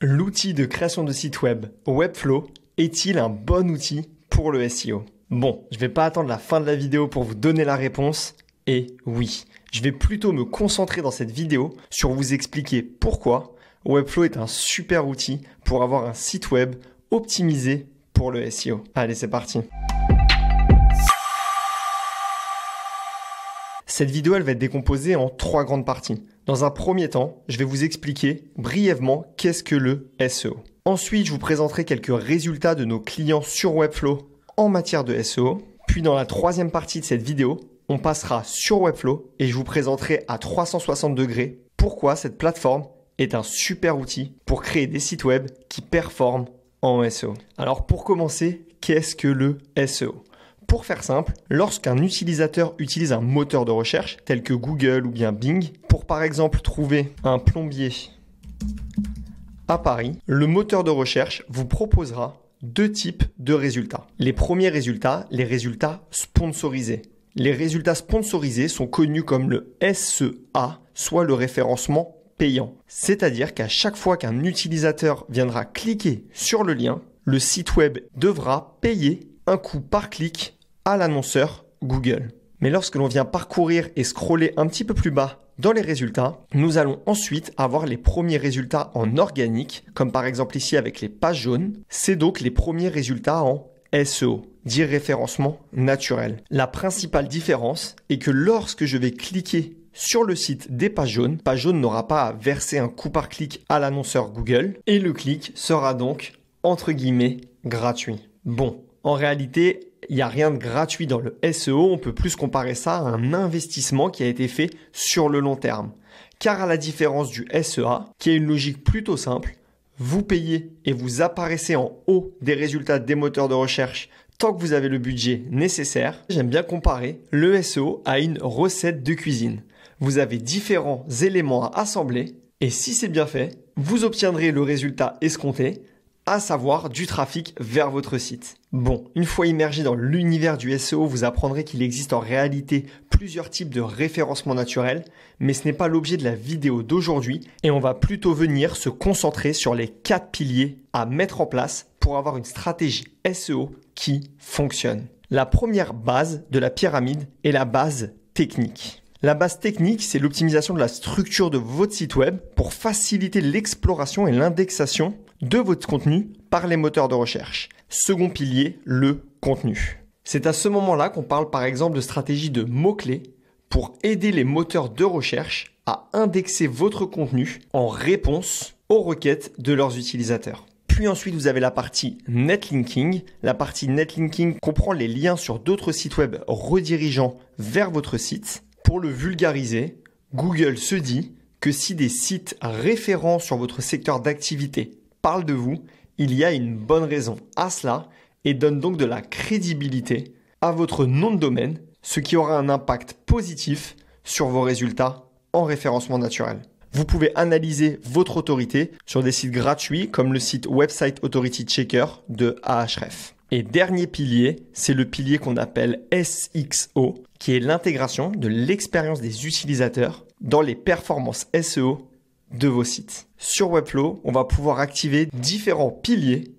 L'outil de création de site web Webflow est-il un bon outil pour le SEO Bon, je ne vais pas attendre la fin de la vidéo pour vous donner la réponse, et oui, je vais plutôt me concentrer dans cette vidéo sur vous expliquer pourquoi Webflow est un super outil pour avoir un site web optimisé pour le SEO. Allez, c'est parti. Cette vidéo, elle va être décomposée en trois grandes parties. Dans un premier temps, je vais vous expliquer brièvement qu'est-ce que le SEO. Ensuite, je vous présenterai quelques résultats de nos clients sur Webflow en matière de SEO. Puis dans la troisième partie de cette vidéo, on passera sur Webflow et je vous présenterai à 360 degrés pourquoi cette plateforme est un super outil pour créer des sites web qui performent en SEO. Alors pour commencer, qu'est-ce que le SEO pour faire simple, lorsqu'un utilisateur utilise un moteur de recherche tel que Google ou bien Bing pour par exemple trouver un plombier à Paris, le moteur de recherche vous proposera deux types de résultats. Les premiers résultats, les résultats sponsorisés. Les résultats sponsorisés sont connus comme le SEA, soit le référencement payant. C'est-à-dire qu'à chaque fois qu'un utilisateur viendra cliquer sur le lien, le site web devra payer un coût par clic l'annonceur Google. Mais lorsque l'on vient parcourir et scroller un petit peu plus bas dans les résultats, nous allons ensuite avoir les premiers résultats en organique, comme par exemple ici avec les pages jaunes. C'est donc les premiers résultats en SEO, dit référencement naturel. La principale différence est que lorsque je vais cliquer sur le site des pages jaunes, Page Jaune n'aura pas à verser un coup par clic à l'annonceur Google et le clic sera donc entre guillemets gratuit. Bon, en réalité, il n'y a rien de gratuit dans le SEO, on peut plus comparer ça à un investissement qui a été fait sur le long terme. Car à la différence du SEA, qui est une logique plutôt simple, vous payez et vous apparaissez en haut des résultats des moteurs de recherche tant que vous avez le budget nécessaire. J'aime bien comparer le SEO à une recette de cuisine. Vous avez différents éléments à assembler et si c'est bien fait, vous obtiendrez le résultat escompté à savoir du trafic vers votre site. Bon, une fois immergé dans l'univers du SEO, vous apprendrez qu'il existe en réalité plusieurs types de référencement naturel, mais ce n'est pas l'objet de la vidéo d'aujourd'hui et on va plutôt venir se concentrer sur les quatre piliers à mettre en place pour avoir une stratégie SEO qui fonctionne. La première base de la pyramide est la base technique. La base technique, c'est l'optimisation de la structure de votre site web pour faciliter l'exploration et l'indexation de votre contenu par les moteurs de recherche. Second pilier, le contenu. C'est à ce moment-là qu'on parle par exemple de stratégie de mots-clés pour aider les moteurs de recherche à indexer votre contenu en réponse aux requêtes de leurs utilisateurs. Puis ensuite, vous avez la partie netlinking. La partie netlinking comprend les liens sur d'autres sites web redirigeant vers votre site. Pour le vulgariser, Google se dit que si des sites référents sur votre secteur d'activité parle de vous, il y a une bonne raison à cela et donne donc de la crédibilité à votre nom de domaine, ce qui aura un impact positif sur vos résultats en référencement naturel. Vous pouvez analyser votre autorité sur des sites gratuits comme le site Website Authority Checker de Ahref. Et dernier pilier, c'est le pilier qu'on appelle SXO, qui est l'intégration de l'expérience des utilisateurs dans les performances SEO de vos sites. Sur Webflow, on va pouvoir activer différents piliers,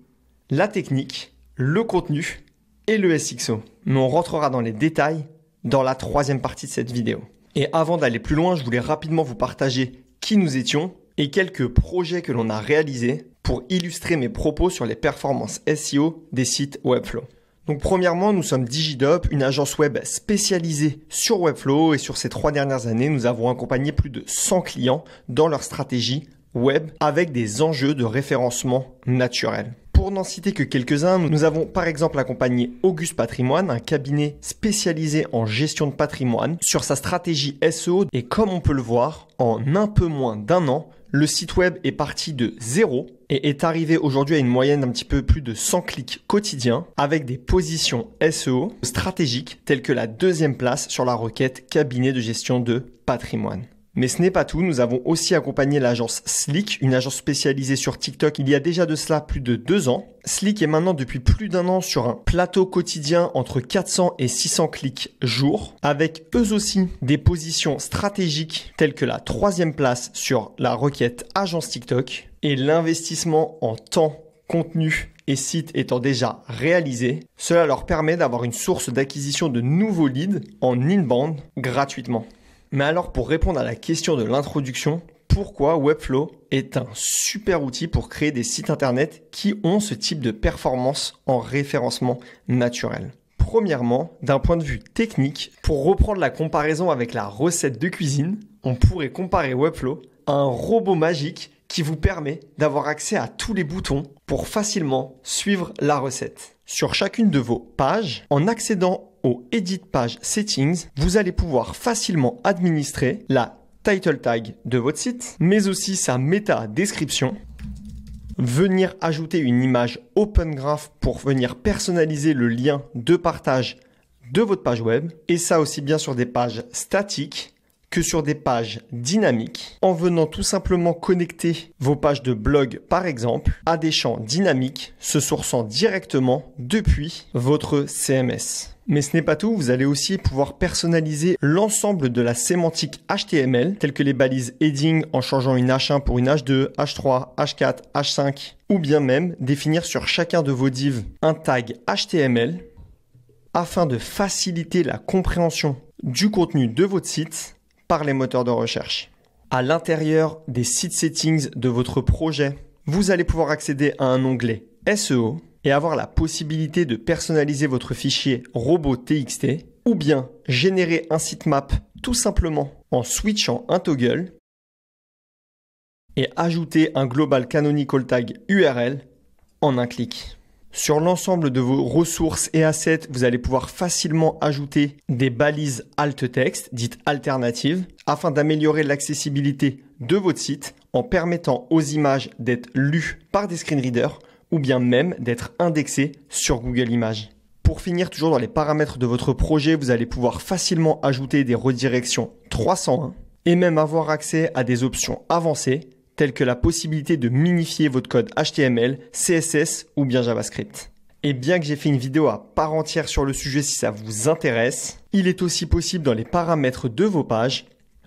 la technique, le contenu et le SXO. Mais on rentrera dans les détails dans la troisième partie de cette vidéo. Et avant d'aller plus loin, je voulais rapidement vous partager qui nous étions et quelques projets que l'on a réalisés pour illustrer mes propos sur les performances SEO des sites Webflow. Donc premièrement, nous sommes DigiDop, une agence web spécialisée sur Webflow et sur ces trois dernières années, nous avons accompagné plus de 100 clients dans leur stratégie web avec des enjeux de référencement naturel. Pour n'en citer que quelques-uns, nous avons par exemple accompagné Auguste Patrimoine, un cabinet spécialisé en gestion de patrimoine, sur sa stratégie SEO et comme on peut le voir, en un peu moins d'un an, le site web est parti de zéro et est arrivé aujourd'hui à une moyenne d'un petit peu plus de 100 clics quotidiens avec des positions SEO stratégiques telles que la deuxième place sur la requête cabinet de gestion de patrimoine. Mais ce n'est pas tout, nous avons aussi accompagné l'agence Slick, une agence spécialisée sur TikTok il y a déjà de cela plus de deux ans. Slick est maintenant depuis plus d'un an sur un plateau quotidien entre 400 et 600 clics jour, avec eux aussi des positions stratégiques telles que la troisième place sur la requête agence TikTok et l'investissement en temps, contenu et site étant déjà réalisé, cela leur permet d'avoir une source d'acquisition de nouveaux leads en inbound gratuitement. Mais alors pour répondre à la question de l'introduction, pourquoi Webflow est un super outil pour créer des sites internet qui ont ce type de performance en référencement naturel Premièrement, d'un point de vue technique, pour reprendre la comparaison avec la recette de cuisine, on pourrait comparer Webflow à un robot magique qui vous permet d'avoir accès à tous les boutons pour facilement suivre la recette. Sur chacune de vos pages, en accédant au Edit Page Settings, vous allez pouvoir facilement administrer la title tag de votre site, mais aussi sa méta description venir ajouter une image Open Graph pour venir personnaliser le lien de partage de votre page web, et ça aussi bien sur des pages statiques que sur des pages dynamiques, en venant tout simplement connecter vos pages de blog par exemple à des champs dynamiques se sourçant directement depuis votre CMS. Mais ce n'est pas tout, vous allez aussi pouvoir personnaliser l'ensemble de la sémantique HTML, telles que les balises heading en changeant une H1 pour une H2, H3, H4, H5, ou bien même définir sur chacun de vos divs un tag HTML afin de faciliter la compréhension du contenu de votre site par les moteurs de recherche. À l'intérieur des site settings de votre projet, vous allez pouvoir accéder à un onglet SEO et avoir la possibilité de personnaliser votre fichier robot.txt ou bien générer un sitemap tout simplement en switchant un toggle et ajouter un global canonical tag URL en un clic. Sur l'ensemble de vos ressources et assets, vous allez pouvoir facilement ajouter des balises alt text, dites alternatives, afin d'améliorer l'accessibilité de votre site en permettant aux images d'être lues par des screen readers ou bien même d'être indexé sur Google Images. Pour finir, toujours dans les paramètres de votre projet, vous allez pouvoir facilement ajouter des redirections 301 et même avoir accès à des options avancées telles que la possibilité de minifier votre code HTML, CSS ou bien JavaScript. Et bien que j'ai fait une vidéo à part entière sur le sujet si ça vous intéresse, il est aussi possible dans les paramètres de vos pages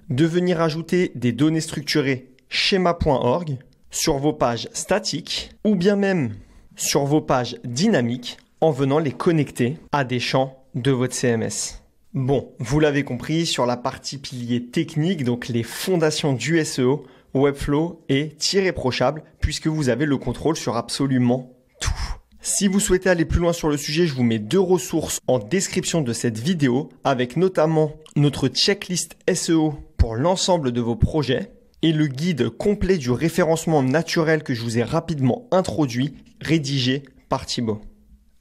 de venir ajouter des données structurées schéma.org sur vos pages statiques ou bien même sur vos pages dynamiques en venant les connecter à des champs de votre CMS. Bon, vous l'avez compris, sur la partie pilier technique, donc les fondations du SEO, Webflow est irréprochable puisque vous avez le contrôle sur absolument tout. Si vous souhaitez aller plus loin sur le sujet, je vous mets deux ressources en description de cette vidéo avec notamment notre checklist SEO pour l'ensemble de vos projets et le guide complet du référencement naturel que je vous ai rapidement introduit, rédigé par Thibaut.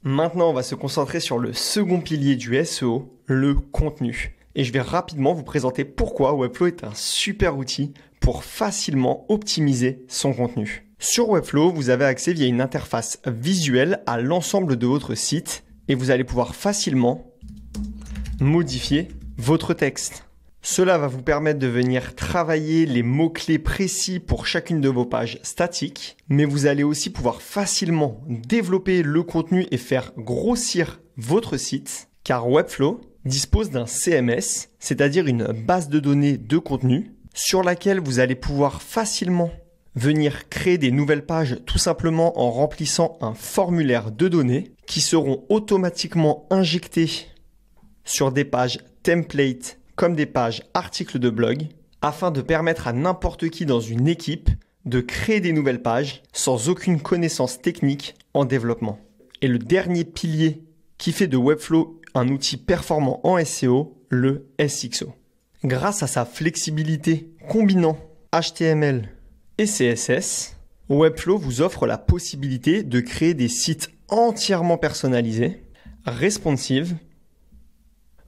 Maintenant, on va se concentrer sur le second pilier du SEO, le contenu. Et je vais rapidement vous présenter pourquoi Webflow est un super outil pour facilement optimiser son contenu. Sur Webflow, vous avez accès via une interface visuelle à l'ensemble de votre site et vous allez pouvoir facilement modifier votre texte. Cela va vous permettre de venir travailler les mots-clés précis pour chacune de vos pages statiques, mais vous allez aussi pouvoir facilement développer le contenu et faire grossir votre site, car Webflow dispose d'un CMS, c'est-à-dire une base de données de contenu, sur laquelle vous allez pouvoir facilement venir créer des nouvelles pages tout simplement en remplissant un formulaire de données qui seront automatiquement injectées sur des pages template comme des pages articles de blog, afin de permettre à n'importe qui dans une équipe de créer des nouvelles pages sans aucune connaissance technique en développement. Et le dernier pilier qui fait de Webflow un outil performant en SEO, le SXO. Grâce à sa flexibilité combinant HTML et CSS, Webflow vous offre la possibilité de créer des sites entièrement personnalisés, responsives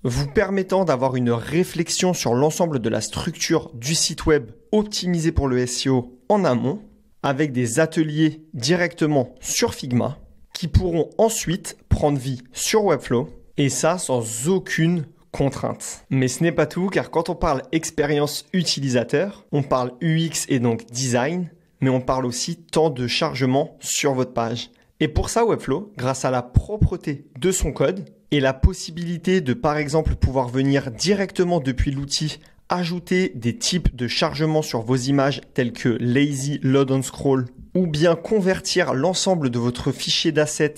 vous permettant d'avoir une réflexion sur l'ensemble de la structure du site web optimisé pour le SEO en amont, avec des ateliers directement sur Figma, qui pourront ensuite prendre vie sur Webflow, et ça sans aucune contrainte. Mais ce n'est pas tout, car quand on parle expérience utilisateur, on parle UX et donc design, mais on parle aussi temps de chargement sur votre page. Et pour ça, Webflow, grâce à la propreté de son code, et la possibilité de par exemple pouvoir venir directement depuis l'outil ajouter des types de chargement sur vos images tels que lazy load on scroll ou bien convertir l'ensemble de votre fichier d'assets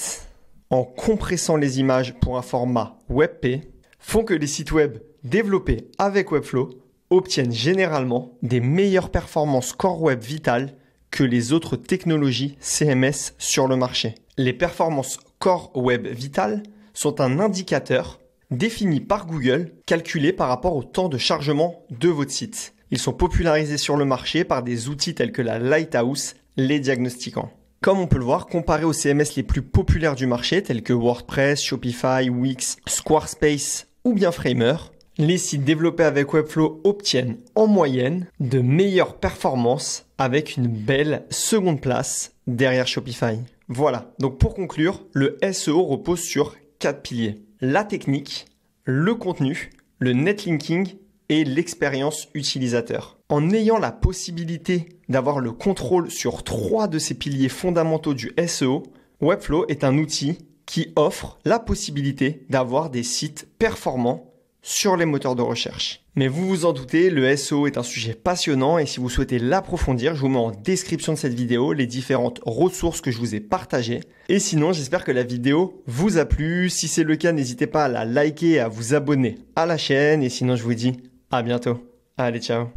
en compressant les images pour un format WebP font que les sites web développés avec Webflow obtiennent généralement des meilleures performances core web Vital que les autres technologies CMS sur le marché. Les performances core web Vital sont un indicateur défini par Google, calculé par rapport au temps de chargement de votre site. Ils sont popularisés sur le marché par des outils tels que la Lighthouse, les diagnostiquants. Comme on peut le voir, comparé aux CMS les plus populaires du marché tels que WordPress, Shopify, Wix, Squarespace ou bien Framer, les sites développés avec Webflow obtiennent en moyenne de meilleures performances avec une belle seconde place derrière Shopify. Voilà, donc pour conclure, le SEO repose sur quatre piliers. La technique, le contenu, le netlinking et l'expérience utilisateur. En ayant la possibilité d'avoir le contrôle sur trois de ces piliers fondamentaux du SEO, Webflow est un outil qui offre la possibilité d'avoir des sites performants sur les moteurs de recherche. Mais vous vous en doutez, le SEO est un sujet passionnant et si vous souhaitez l'approfondir, je vous mets en description de cette vidéo les différentes ressources que je vous ai partagées. Et sinon, j'espère que la vidéo vous a plu. Si c'est le cas, n'hésitez pas à la liker et à vous abonner à la chaîne. Et sinon, je vous dis à bientôt. Allez, ciao